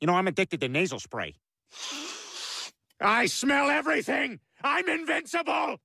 You know, I'm addicted to nasal spray. I smell everything! I'm invincible!